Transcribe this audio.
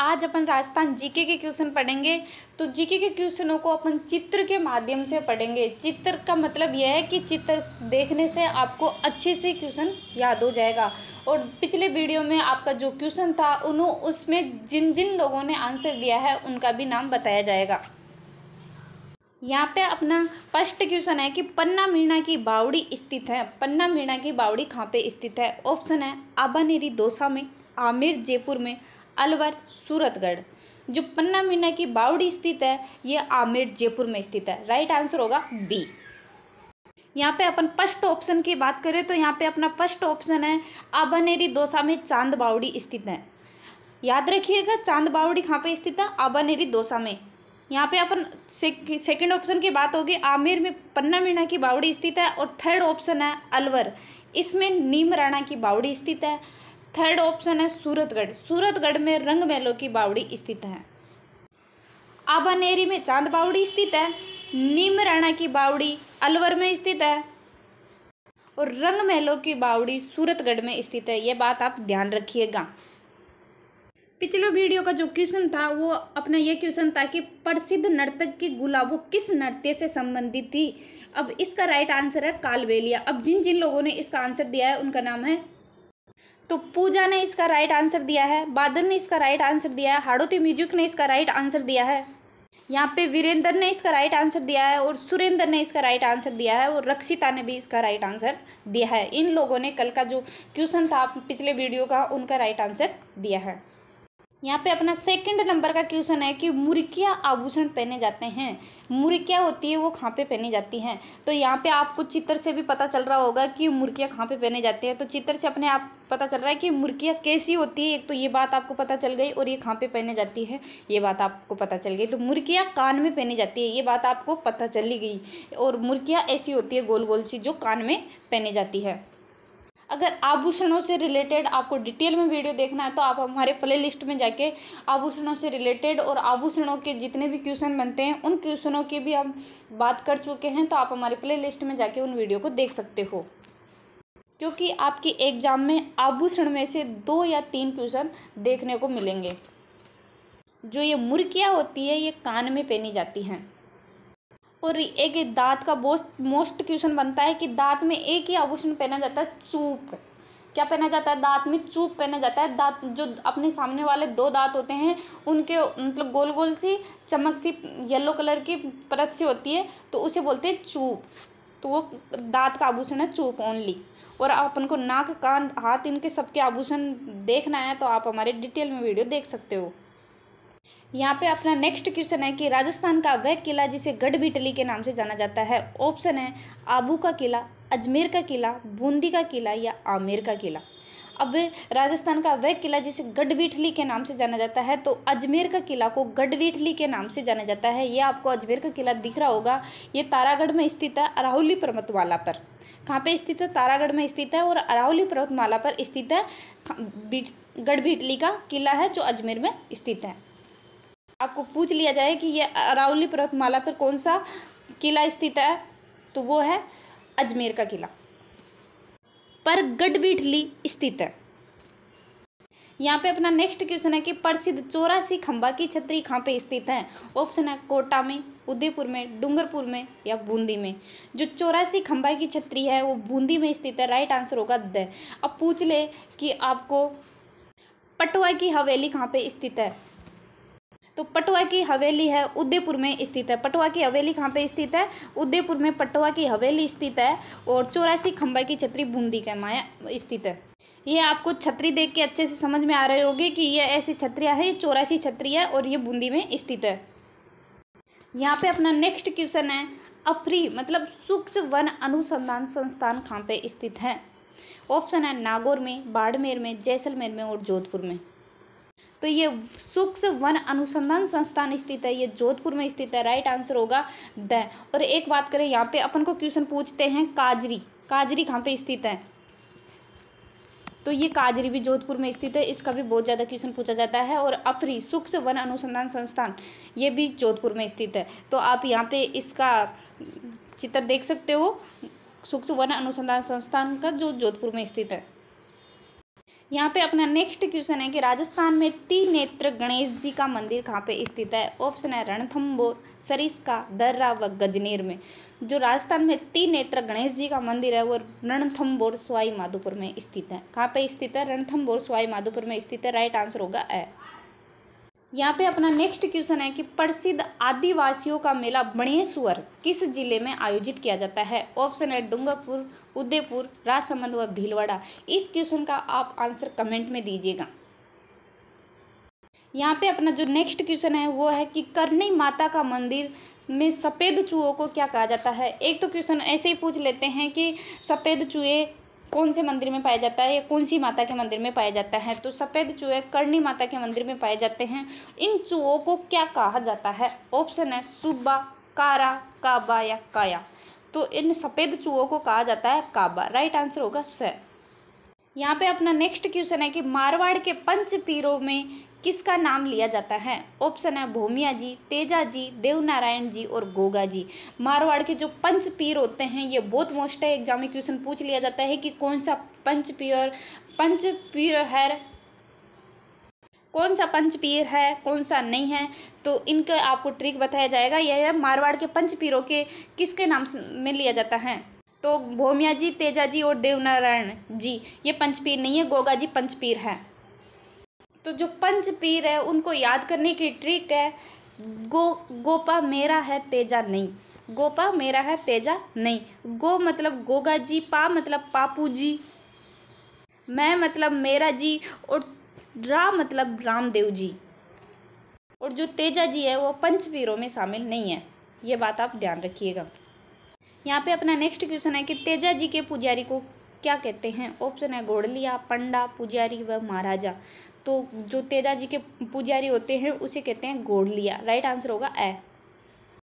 आज अपन राजस्थान जीके के क्वेश्चन पढ़ेंगे तो जीके के क्वेश्चनों को अपन चित्र के माध्यम से पढ़ेंगे चित्र का मतलब यह है कि चित्र देखने से आपको अच्छे से क्वेश्चन याद हो जाएगा और पिछले वीडियो में आपका जो क्वेश्चन था उन्हों उसमें जिन जिन लोगों ने आंसर दिया है उनका भी नाम बताया जाएगा यहाँ पे अपना फर्स्ट क्वेश्चन है कि पन्ना मीणा की बावड़ी स्थित है पन्ना मीणा की बावड़ी कहाँ पे स्थित है ऑप्शन है आबानेरी दोसा में आमिर जयपुर में अलवर सूरतगढ़ जो पन्ना मीना की बावड़ी स्थित है ये आमेर जयपुर में स्थित है राइट आंसर होगा बी यहाँ पे अपन फर्स्ट ऑप्शन की बात करें तो यहाँ पे अपना फर्स्ट ऑप्शन है आबानेरी दोसा में चांद बावड़ी स्थित है याद रखिएगा चांद बावड़ी कहाँ पे स्थित है आबानेरी दोसा में यहाँ पे अपन सेकंड ऑप्शन की बात होगी आमेर में पन्ना मीणा की बावड़ी स्थित है और थर्ड ऑप्शन है अलवर इसमें नीम राणा की बावड़ी स्थित है थर्ड ऑप्शन है सूरतगढ़ सूरतगढ़ में रंग मेलों की बावड़ी स्थित है आबानेरी में चांद बावड़ी स्थित है नीम राणा की बावड़ी अलवर में स्थित है और रंग महलों की बावड़ी सूरतगढ़ में स्थित है यह बात आप ध्यान रखिएगा पिछले वीडियो का जो क्वेश्चन था वो अपना ये क्वेश्चन था कि प्रसिद्ध नर्तक की गुलाबो किस नृत्य से संबंधित थी अब इसका राइट आंसर है कालबेलिया अब जिन जिन लोगों ने इसका आंसर दिया है उनका नाम है तो पूजा ने इसका राइट आंसर दिया है बादल ने इसका राइट आंसर दिया है हाड़ोती म्यूजिक ने इसका राइट आंसर दिया है यहाँ पे वीरेंद्र ने इसका राइट आंसर दिया है और सुरेंद्र ने इसका राइट आंसर दिया है और रक्षिता ने भी इसका राइट आंसर दिया है इन लोगों ने कल का जो क्वेश्चन था पिछले वीडियो का उनका राइट आंसर दिया है यहाँ पे अपना सेकंड नंबर का क्वेश्चन है कि मुर्गियाँ आभूषण पहने जाते हैं मुर्गियाँ होती है वो कहाँ पे पहनी जाती हैं तो यहाँ पे आपको चित्र से भी पता चल रहा होगा कि मुर्गियाँ कहाँ पे पहने जाती हैं तो चित्र से अपने आप पता चल रहा है कि मुर्गियाँ कैसी होती है एक तो ये बात आपको पता चल गई और ये कहाँ पे पहने जाती है ये बात आपको पता चल गई तो मुर्गियाँ कान में पहनी जाती है ये बात आपको पता चली गई और मुर्गियाँ ऐसी होती है गोल गोल सी जो कान में पहने जाती है अगर आभूषणों से रिलेटेड आपको डिटेल में वीडियो देखना है तो आप हमारे प्ले लिस्ट में जाके आभूषणों से रिलेटेड और आभूषणों के जितने भी क्वेश्चन बनते हैं उन क्वेश्चनों की भी हम बात कर चुके हैं तो आप हमारे प्ले लिस्ट में जाके उन वीडियो को देख सकते हो क्योंकि आपके एग्जाम में आभूषण में से दो या तीन क्वेश्चन देखने को मिलेंगे जो ये मुर्कियाँ होती है ये कान में पहनी जाती हैं और एक दांत का बोस्ट मोस्ट क्वेश्चन बनता है कि दांत में एक ही आभूषण पहना जाता है चूप क्या पहना जाता है दांत में चूप पहना जाता है दांत जो अपने सामने वाले दो दांत होते हैं उनके मतलब गोल गोल सी चमक सी येलो कलर की परत सी होती है तो उसे बोलते हैं चूप तो वो दांत का आभूषण है चूप ओनली और अपन को नाक कान हाथ इनके सबके आभूषण देखना है तो आप हमारे डिटेल में वीडियो देख सकते हो यहाँ पे अपना नेक्स्ट क्वेश्चन है कि राजस्थान का वह किला जिसे गढ़बीटली के नाम से जाना जाता है ऑप्शन है आबू का किला अजमेर का किला बूंदी का किला या आमेर का किला अब राजस्थान का वह किला जिसे गढ़बीठली के नाम से जाना जाता है तो अजमेर का किला को गढ़बीठली के नाम से जाना जाता है यह आपको अजमेर का किला दिख रहा होगा ये तारागढ़ में स्थित है अरावली पर्वतमाला पर कहाँ पे स्थित है तारागढ़ में स्थित है और अरावली पर्वतमाला पर स्थित है गढ़बीठली का किला है जो अजमेर में स्थित है आपको पूछ लिया जाए कि ये अरावली पर्वतमाला पर कौन सा किला स्थित है तो वो है अजमेर का किला पर गढ़बीठली स्थित है यहाँ पे अपना नेक्स्ट क्वेश्चन है कि प्रसिद्ध चौरासी खंबा की छतरी कहाँ पे स्थित है ऑप्शन है कोटा में उदयपुर में डूंगरपुर में या बूंदी में जो चौरासी खंबा की छतरी है वो बूंदी में स्थित है राइट आंसर होगा द अब पूछ ले कि आपको पटवा की हवेली कहाँ पे स्थित है तो पटवा की हवेली है उदयपुर में स्थित है पटवा की हवेली कहाँ पे स्थित है उदयपुर में पटवा की हवेली स्थित है और चौरासी खंबा की छतरी बूंदी का माया स्थित है ये आपको छतरी देख के अच्छे से समझ में आ रहे होगी कि ये ऐसी छतरियाँ हैं चौरासी छतरी है और ये बूंदी में स्थित है यहाँ पे अपना नेक्स्ट क्वेश्चन है अफ्री मतलब सूक्ष्म वन अनुसंधान संस्थान कहाँ पे स्थित है ऑप्शन है नागौर में बाड़मेर में जैसलमेर में और जोधपुर में तो ये सुक्स वन अनुसंधान संस्थान स्थित है ये जोधपुर में स्थित है राइट आंसर होगा द और एक बात करें यहाँ पे अपन को क्वेश्चन पूछते हैं काजरी काजरी कहाँ पे स्थित है तो ये काजरी भी जोधपुर में स्थित है इसका भी बहुत ज़्यादा क्वेश्चन पूछा जाता है और अफरी सुक्स वन अनुसंधान संस्थान ये भी जोधपुर में स्थित है तो आप यहाँ पे इसका चित्र देख सकते हो सुक्स वन अनुसंधान संस्थान का जो जोधपुर में स्थित है यहाँ पे अपना नेक्स्ट क्वेश्चन है कि राजस्थान में त्रिनेत्र गणेश जी का मंदिर कहाँ पे स्थित है ऑप्शन है रणथम्बोर सरिस्का दर्रा व गजनेर में जो राजस्थान में त्रिनेत्र गणेश जी का मंदिर है वो रणथम्बोर स्वाई माधोपुर में स्थित है कहाँ पे स्थित है रणथम्बोर स्वाई माधोपुर में स्थित है राइट आंसर होगा ए यहाँ पे अपना नेक्स्ट क्वेश्चन है कि प्रसिद्ध आदिवासियों का मेला बणेश्वर किस जिले में आयोजित किया जाता है ऑप्शन है डूंगरपुर उदयपुर राजसमंद व भीलवाड़ा इस क्वेश्चन का आप आंसर कमेंट में दीजिएगा यहाँ पे अपना जो नेक्स्ट क्वेश्चन है वो है कि करनी माता का मंदिर में सफ़ेद चूहों को क्या कहा जाता है एक तो क्वेश्चन ऐसे ही पूछ लेते हैं कि सफ़ेद चूहे कौन से मंदिर में पाया जाता है या कौन सी माता के मंदिर में पाया जाता है तो सफ़ेद चूहे करणी माता के मंदिर में पाए जाते हैं इन चूहों को क्या कहा जाता है ऑप्शन है सुब्बा कारा काबा या काया तो इन सफ़ेद चूहों को कहा जाता है काबा राइट आंसर होगा स यहाँ पे अपना नेक्स्ट क्वेश्चन है कि मारवाड़ के पंच पीरों में किसका नाम लिया जाता है ऑप्शन है भूमिया जी तेजा जी देवनारायण जी और गोगा जी मारवाड़ के जो पंच पीर होते हैं ये बहुत मोस्ट है एग्जाम में क्वेश्चन पूछ लिया जाता है कि कौन सा पंच पीर पंच पीर है कौन सा पंच पीर है कौन सा नहीं है तो इनका आपको ट्रिक बताया जाएगा यह मारवाड़ के पंच पीरों के किसके नाम में लिया जाता है तो भोमिया जी तेजा जी और देवनारायण जी ये पंचपीर नहीं है गोगा जी पंचपीर है तो जो पंचपीर है उनको याद करने की ट्रिक है गो गोपा मेरा है तेजा नहीं गोपा मेरा है तेजा नहीं गो मतलब गोगा जी पा मतलब पापू जी मैं मतलब मेरा जी और रा मतलब रामदेव जी और जो तेजा जी है वो पंचपीरों में शामिल नहीं है ये बात आप ध्यान रखिएगा यहाँ पे अपना नेक्स्ट क्वेश्चन है कि तेजा जी के पुजारी को क्या कहते हैं ऑप्शन है गोड़लिया पंडा पुजारी व महाराजा तो जो तेजा जी के पुजारी होते हैं उसे कहते हैं गोड़लिया राइट आंसर होगा ए